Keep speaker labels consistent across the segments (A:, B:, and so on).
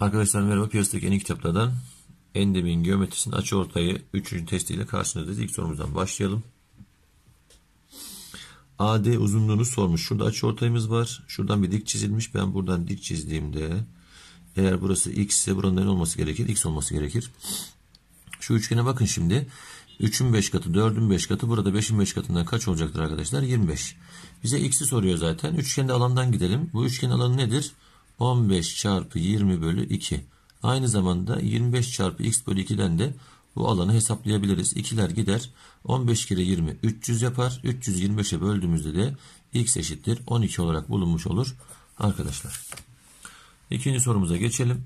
A: Arkadaşlar merhaba piyasadaki yeni kitaplardan endemin geometrisinin açı ortayı 3. testiyle karşınızdayız. İlk sorumuzdan başlayalım. AD uzunluğunu sormuş. Şurada açı ortayımız var. Şuradan bir dik çizilmiş. Ben buradan dik çizdiğimde eğer burası x ise buranın ne olması gerekir? x olması gerekir. Şu üçgene bakın şimdi. 3'ün 5 katı, 4'ün 5 katı. Burada 5'in 5 katından kaç olacaktır arkadaşlar? 25. Bize x'i soruyor zaten. Üçgende alandan gidelim. Bu üçgen alanı nedir? 15 çarpı 20 bölü 2. Aynı zamanda 25 çarpı x bölü 2'den de bu alanı hesaplayabiliriz. İkiler gider. 15 kere 20 300 yapar. 325'e böldüğümüzde de x eşittir 12 olarak bulunmuş olur arkadaşlar. İkinci sorumuza geçelim.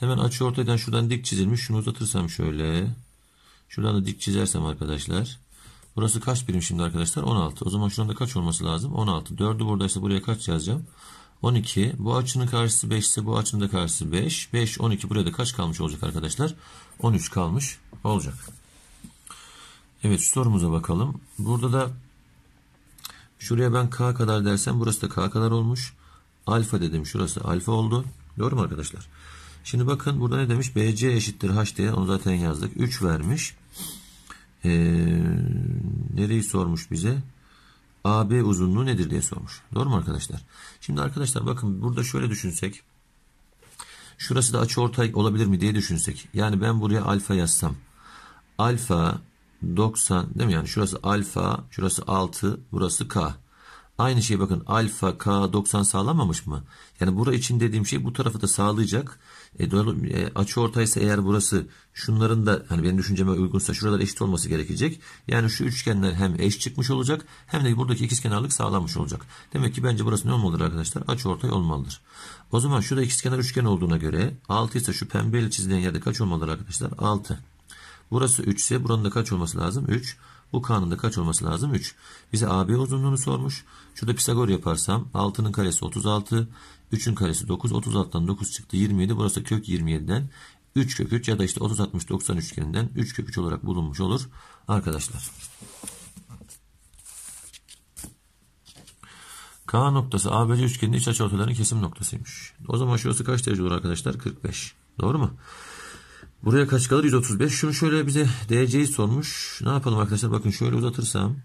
A: Hemen açı ortadan şuradan dik çizilmiş. Şunu uzatırsam şöyle. Şuradan da dik çizersem arkadaşlar. Burası kaç birim şimdi arkadaşlar? 16. O zaman şurada kaç olması lazım? 16. 4'ü buradaysa buraya kaç yazacağım? 12. Bu açının karşısı 5 ise bu açının da karşısı 5. 5, 12. Burada kaç kalmış olacak arkadaşlar? 13 kalmış olacak. Evet şu sorumuza bakalım. Burada da şuraya ben k kadar dersem burası da k kadar olmuş. Alfa dedim. Şurası alfa oldu. Doğru mu arkadaşlar? Şimdi bakın burada ne demiş? BC eşittir H diye onu zaten yazdık. 3 vermiş. Ee, nereyi sormuş bize? AB uzunluğu nedir diye sormuş. Doğru mu arkadaşlar? Şimdi arkadaşlar bakın burada şöyle düşünsek. Şurası da açı ortay olabilir mi diye düşünsek. Yani ben buraya alfa yazsam. Alfa 90 değil mi? Yani şurası alfa, şurası 6, burası k. Aynı şey bakın alfa K90 sağlamamış mı? Yani bura için dediğim şey bu tarafı da sağlayacak. E, doğru, e, açı ortaysa eğer burası şunların da hani benim düşünceme uygunsa şuralar eşit olması gerekecek. Yani şu üçgenler hem eş çıkmış olacak hem de buradaki ikizkenarlık sağlanmış olacak. Demek ki bence burası ne olmalıdır arkadaşlar? Açı ortay olmalıdır. O zaman şurada ikizkenar üçgen olduğuna göre 6 ise şu pembeyle çizilen yerde kaç olmalıdır arkadaşlar? 6. Burası 3 ise buranın da kaç olması lazım? 3. Bu kanunda kaç olması lazım? 3. Bize AB uzunluğunu sormuş. Şurada Pisagor yaparsam 6'nın karesi 36, 3'ün karesi 9, 36'dan 9 çıktı 27. Burası kök 27'den 3 kök 3 ya da işte 30 60 90 üçgeninden 3 kök 3 olarak bulunmuş olur arkadaşlar. K noktası ABC üçgeninin iç açı kesim noktasıymış. O zaman şurası kaç derece olur arkadaşlar? 45. Doğru mu? Buraya kaç kalır? 135. Şunu şöyle bize DC'yi sormuş. Ne yapalım arkadaşlar? Bakın şöyle uzatırsam.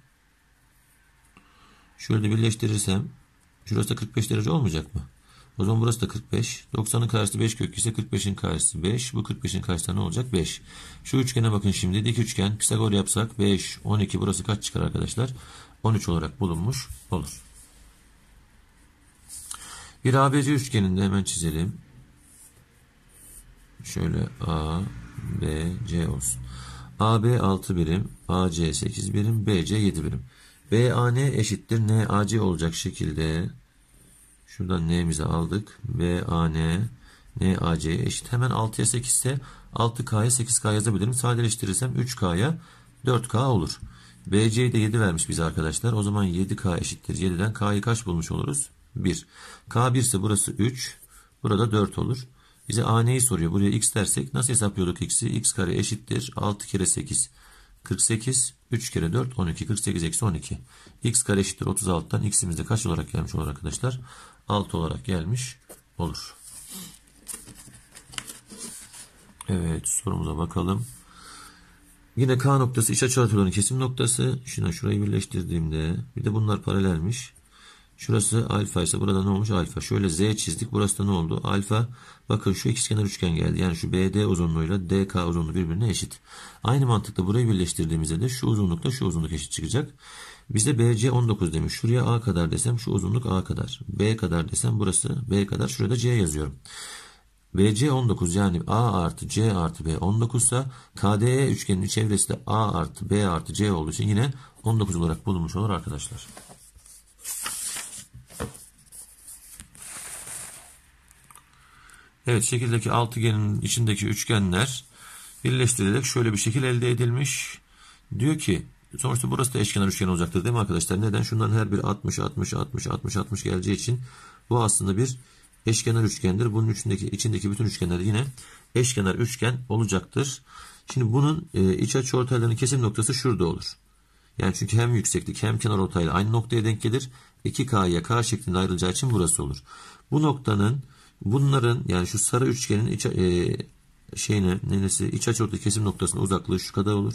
A: Şöyle birleştirirsem. Şurası da 45 derece olmayacak mı? O zaman burası da 45. 90'ın karşısı 5 kök ise 45'in karşısı 5. Bu 45'in karşısı ne olacak? 5. Şu üçgene bakın şimdi. Dik üçgen. Pisagor yapsak 5, 12. Burası kaç çıkar arkadaşlar? 13 olarak bulunmuş olur. Bir ABC üçgeninde hemen çizelim. Şöyle A, B, C olsun. A B 6 birim, A C 8 birim, B C 7 birim. B A N eşittir N A C olacak şekilde şuradan N'mizi aldık. B A N N A C eşit. Hemen 6'ya 8 ise 6K'ya 8K yazabilirim. Sadeleştirirsem 3K'ya 4K olur. B C'yi de 7 vermiş bize arkadaşlar. O zaman 7K eşittir. 7'den K'yı kaç bulmuş oluruz? 1. K1 ise burası 3. Burada 4 olur. Bize a neyi soruyor? Buraya x dersek nasıl hesaplıyorduk x'i? x kare eşittir 6 kere 8 48 3 kere 4 12 48 eksi 12 x kare eşittir 36'dan x'imiz de kaç olarak gelmiş olur arkadaşlar? 6 olarak gelmiş olur. Evet sorumuza bakalım. Yine K noktası iç açı kesim noktası. Şuna şurayı birleştirdiğimde bir de bunlar paralelmiş. Şurası alfa ise burada ne olmuş alfa. Şöyle z çizdik. Burası da ne oldu? Alfa bakın şu ikizkenar üçgen geldi. Yani şu BD uzunluğuyla DK uzunluğu birbirine eşit. Aynı mantıkla burayı birleştirdiğimizde de şu uzunlukla şu uzunluk eşit çıkacak. Bizde BC 19 demiş. Şuraya A kadar desem şu uzunluk A kadar. B kadar desem burası B kadar. Şurada C yazıyorum. BC 19 yani A artı C artı B 19 ise KDE üçgeninin çevresi de A artı B artı C olduğu için yine 19 olarak bulunmuş olur arkadaşlar. Evet şekildeki altıgenin içindeki üçgenler birleştirilerek şöyle bir şekil elde edilmiş. Diyor ki sonuçta burası da eşkenar üçgen olacaktır değil mi arkadaşlar? Neden? Şunların her biri 60, 60, 60, 60, 60 geleceği için bu aslında bir eşkenar üçgendir. Bunun içindeki, içindeki bütün üçgenler yine eşkenar üçgen olacaktır. Şimdi bunun e, iç açı ortaylarının kesim noktası şurada olur. Yani çünkü hem yükseklik hem kenar ortayla aynı noktaya denk gelir. 2K'ya K şeklinde ayrılacağı için burası olur. Bu noktanın Bunların yani şu sarı üçgenin iç, e, şeyine neresi iç açıortay kesim noktasına uzaklığı şu kadar olur.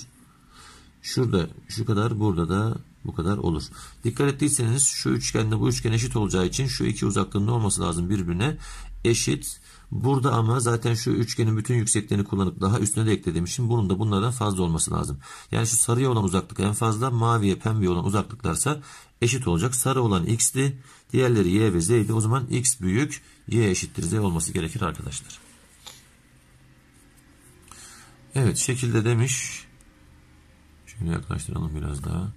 A: Şurada şu kadar burada da bu kadar olur. Dikkat ettiyseniz şu üçgende bu üçgen eşit olacağı için şu iki uzaklığın ne olması lazım birbirine eşit. Burada ama zaten şu üçgenin bütün yükseklerini kullanıp daha üstüne de eklediğim için bunun da bunlardan fazla olması lazım. Yani şu sarıya olan uzaklık en fazla maviye pembe olan uzaklıklarsa eşit olacak. Sarı olan x'ti Diğerleri y ve z idi. O zaman x büyük y eşittir z olması gerekir arkadaşlar. Evet şekilde demiş. Şöyle yaklaştıralım biraz daha.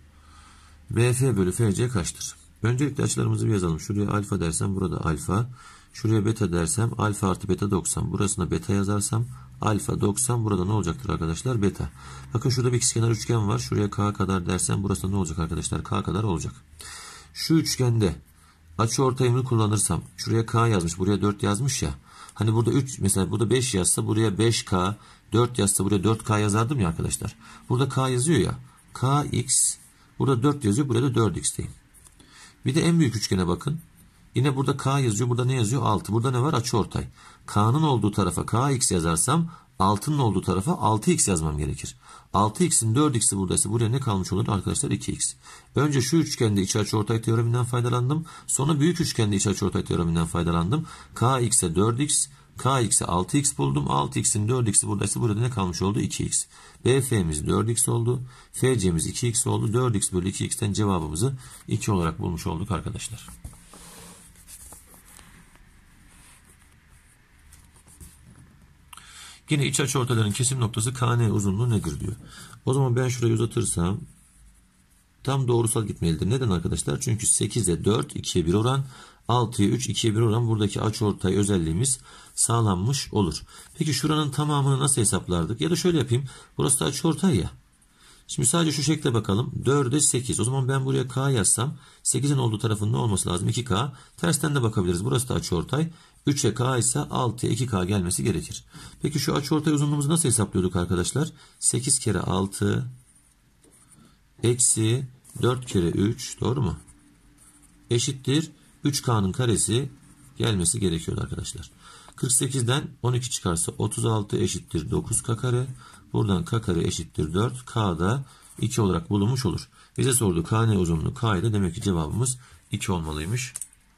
A: BF bölü FC kaçtır? Öncelikle açılarımızı bir yazalım. Şuraya alfa dersem burada alfa. Şuraya beta dersem alfa artı beta 90. Burasına beta yazarsam alfa 90. Burada ne olacaktır arkadaşlar? Beta. Bakın şurada bir ikizkenar üçgen var. Şuraya k kadar dersem burası ne olacak arkadaşlar? K kadar olacak. Şu üçgende Açı ortayımını kullanırsam şuraya K yazmış buraya 4 yazmış ya. Hani burada 3 mesela burada 5 yazsa buraya 5K 4 yazsa buraya 4K yazardım ya arkadaşlar. Burada K yazıyor ya. KX burada 4 yazıyor burada da 4X diyeyim. Bir de en büyük üçgene bakın. Yine burada K yazıyor. Burada ne yazıyor? 6. Burada ne var? Açı ortay. K'nın olduğu tarafa KX yazarsam 6'nın olduğu tarafa 6x yazmam gerekir. 6x'in 4x'i buradaysa buraya ne kalmış olur arkadaşlar 2x. Önce şu üçgende iç içerçiortay teoreminden faydalandım. Sonra büyük üçgende iç içerçiortay teoreminden faydalandım. kx'e 4x, kx'e 6x buldum. 6x'in 4x'i buradaysa burada ne kalmış oldu 2x. bf'miz 4x oldu. fc'miz 2x oldu. 4x bölü 2x'ten cevabımızı 2 olarak bulmuş olduk arkadaşlar. Yine iç açı ortaların kesim noktası KN uzunluğu nedir diyor. O zaman ben şurayı uzatırsam tam doğrusal gitmelidir. Neden arkadaşlar? Çünkü 8'e 4 2'ye 1 oran 6'ya 3 2'ye 1 oran buradaki aç ortay özelliğimiz sağlanmış olur. Peki şuranın tamamını nasıl hesaplardık? Ya da şöyle yapayım. Burası da açı ortay ya. Şimdi sadece şu şekle bakalım. 4'e 8. O zaman ben buraya K yazsam 8'in olduğu tarafın ne olması lazım? 2K. Tersten de bakabiliriz. Burası da açıortay. 3'e K ise 6'ya 2K gelmesi gerekir. Peki şu açıortay uzunluğumuzu nasıl hesaplıyorduk arkadaşlar? 8 kere 6 eksi 4 kere 3 doğru mu? Eşittir 3K'nın karesi gelmesi gerekiyordu arkadaşlar. 48'den 12 çıkarsa 36 eşittir 9k kare. Buradan k kare eşittir 4. K da 2 olarak bulunmuş olur. Bize sordu k ne uzunluğu k demek ki cevabımız 2 olmalıymış.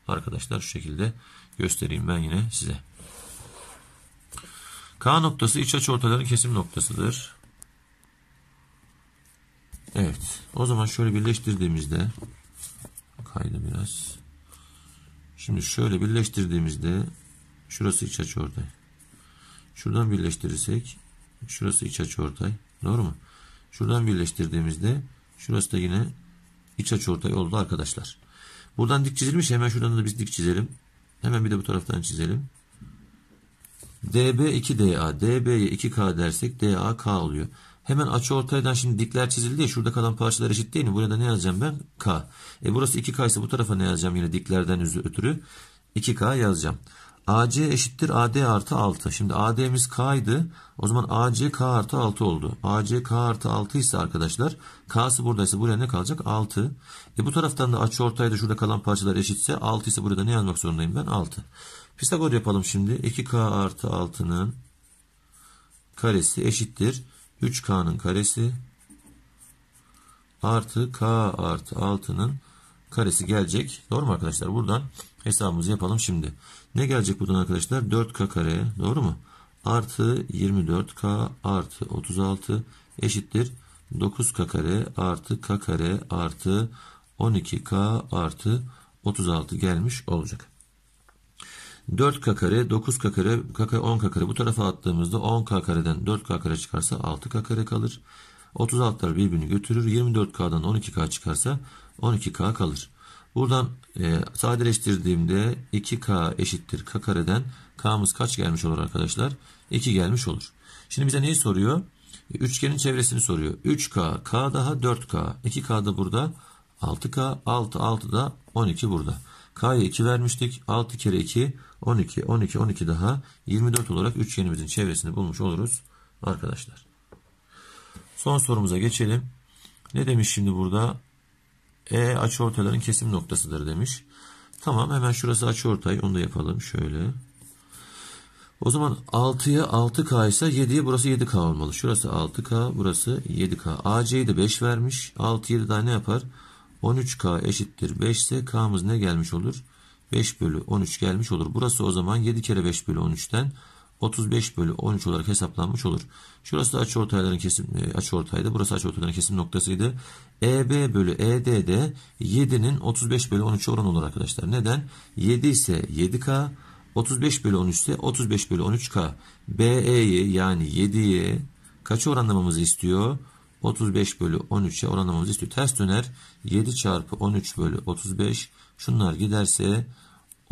A: Arkadaşlar şu şekilde göstereyim ben yine size. K noktası iç açı ortaların kesim noktasıdır. Evet. O zaman şöyle birleştirdiğimizde kaydı biraz. Şimdi şöyle birleştirdiğimizde Şurası iç açı ortay. Şuradan birleştirirsek şurası iç açı ortay. Doğru mu? Şuradan birleştirdiğimizde şurası da yine iç açı ortay oldu arkadaşlar. Buradan dik çizilmiş. Hemen şuradan da biz dik çizelim. Hemen bir de bu taraftan çizelim. DB 2DA. DB'ye 2K dersek DA K oluyor. Hemen açı ortaydan şimdi dikler çizildi ya. Şurada kalan parçalar eşit değil mi? Burada ne yazacağım ben? K. E burası 2K ise bu tarafa ne yazacağım yine diklerden ötürü? 2K yazacağım. AC eşittir AD artı 6. Şimdi AD'miz K'ydı. O zaman AC K artı 6 oldu. AC K artı 6 ise arkadaşlar K'sı buradaysa buraya ne kalacak? 6. E bu taraftan da açı ortayda şurada kalan parçalar eşitse 6 ise burada ne yazmak zorundayım ben? 6. Pisagor yapalım şimdi. 2K artı 6'nın karesi eşittir. 3K'nın karesi artı K artı 6'nın karesi gelecek. Doğru mu arkadaşlar? Buradan hesabımızı yapalım şimdi. Ne gelecek buradan arkadaşlar? 4K kare doğru mu? Artı 24K artı 36 eşittir. 9K kare artı K kare artı 12K artı 36 gelmiş olacak. 4K kare, 9K kare, 10K kare bu tarafa attığımızda 10K kareden 4K kare çıkarsa 6K kare kalır. 36'lar birbirini götürür. 24K'dan 12K çıkarsa 12K kalır. Buradan e, sadeleştirdiğimde 2K eşittir K kareden K'mız kaç gelmiş olur arkadaşlar? 2 gelmiş olur. Şimdi bize neyi soruyor? E, üçgenin çevresini soruyor. 3K, K daha 4K. 2K da burada 6K. 6, 6 da 12 burada. K'ya 2 vermiştik. 6 kere 2, 12, 12, 12 daha 24 olarak üçgenimizin çevresini bulmuş oluruz arkadaşlar. Son sorumuza geçelim. Ne demiş şimdi burada? E açıortayların kesim noktasıdır demiş. Tamam hemen şurası açıortay onu da yapalım şöyle. O zaman 6'ya 6K ise 7'ye burası 7K olmalı. Şurası 6K burası 7K. AC'yi de 5 vermiş. 6 7 daha ne yapar? 13K eşittir 5 ise K'mız ne gelmiş olur? 5 bölü 13 gelmiş olur. Burası o zaman 7 kere 5 bölü 13'ten 35 bölü 13 olarak hesaplanmış olur. Şurası da ortayların kesim e, ortaydı, Burası ortayların kesim noktasıydı. EB bölü ED de 7'nin 35 bölü 13 oranı olur arkadaşlar. Neden? 7 ise 7K 35 bölü 13 ise 35 bölü 13K. BE'yi yani 7'yi kaç oranlamamızı istiyor? 35 bölü 13'e oranlamamızı istiyor. Ters döner 7 çarpı 13 bölü 35 şunlar giderse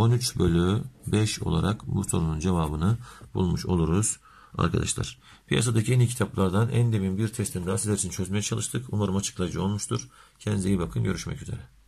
A: 13 bölü 5 olarak bu sorunun cevabını bulmuş oluruz arkadaşlar. Piyasadaki yeni kitaplardan en demin bir testini daha sizler için çözmeye çalıştık. Umarım açıklayıcı olmuştur. Kendinize iyi bakın. Görüşmek üzere.